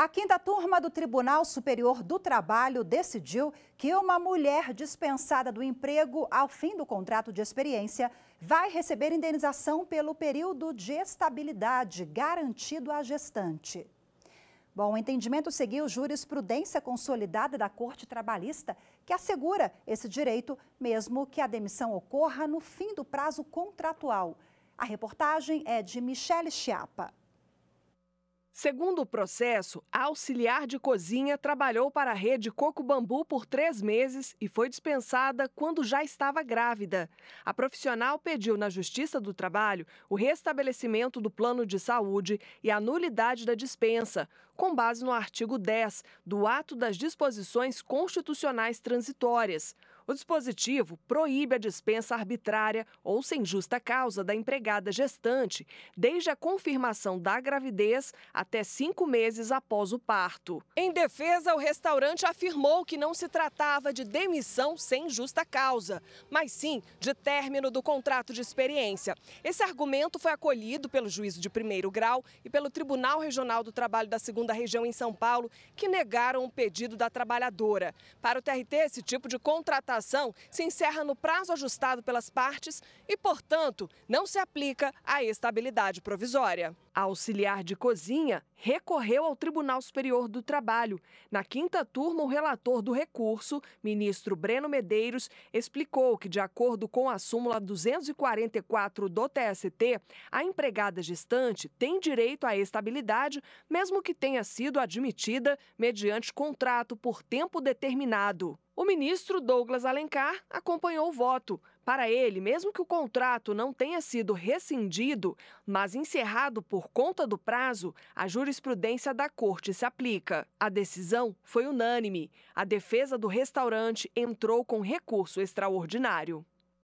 A quinta turma do Tribunal Superior do Trabalho decidiu que uma mulher dispensada do emprego ao fim do contrato de experiência vai receber indenização pelo período de estabilidade garantido à gestante. Bom, o entendimento seguiu jurisprudência consolidada da Corte Trabalhista, que assegura esse direito, mesmo que a demissão ocorra no fim do prazo contratual. A reportagem é de Michele Chiapa. Segundo o processo, a auxiliar de cozinha trabalhou para a rede Coco Bambu por três meses e foi dispensada quando já estava grávida. A profissional pediu na Justiça do Trabalho o restabelecimento do plano de saúde e a nulidade da dispensa, com base no artigo 10 do Ato das Disposições Constitucionais Transitórias. O dispositivo proíbe a dispensa arbitrária ou sem justa causa da empregada gestante, desde a confirmação da gravidez até cinco meses após o parto. Em defesa, o restaurante afirmou que não se tratava de demissão sem justa causa, mas sim de término do contrato de experiência. Esse argumento foi acolhido pelo juízo de primeiro grau e pelo Tribunal Regional do Trabalho da Segunda da região em São Paulo que negaram o pedido da trabalhadora. Para o TRT, esse tipo de contratação se encerra no prazo ajustado pelas partes e, portanto, não se aplica à estabilidade provisória. A auxiliar de cozinha recorreu ao Tribunal Superior do Trabalho. Na quinta turma, o relator do recurso, ministro Breno Medeiros, explicou que, de acordo com a súmula 244 do TST, a empregada gestante tem direito à estabilidade, mesmo que tenha sido admitida mediante contrato por tempo determinado. O ministro Douglas Alencar acompanhou o voto. Para ele, mesmo que o contrato não tenha sido rescindido, mas encerrado por conta do prazo, a jurisprudência da corte se aplica. A decisão foi unânime. A defesa do restaurante entrou com recurso extraordinário.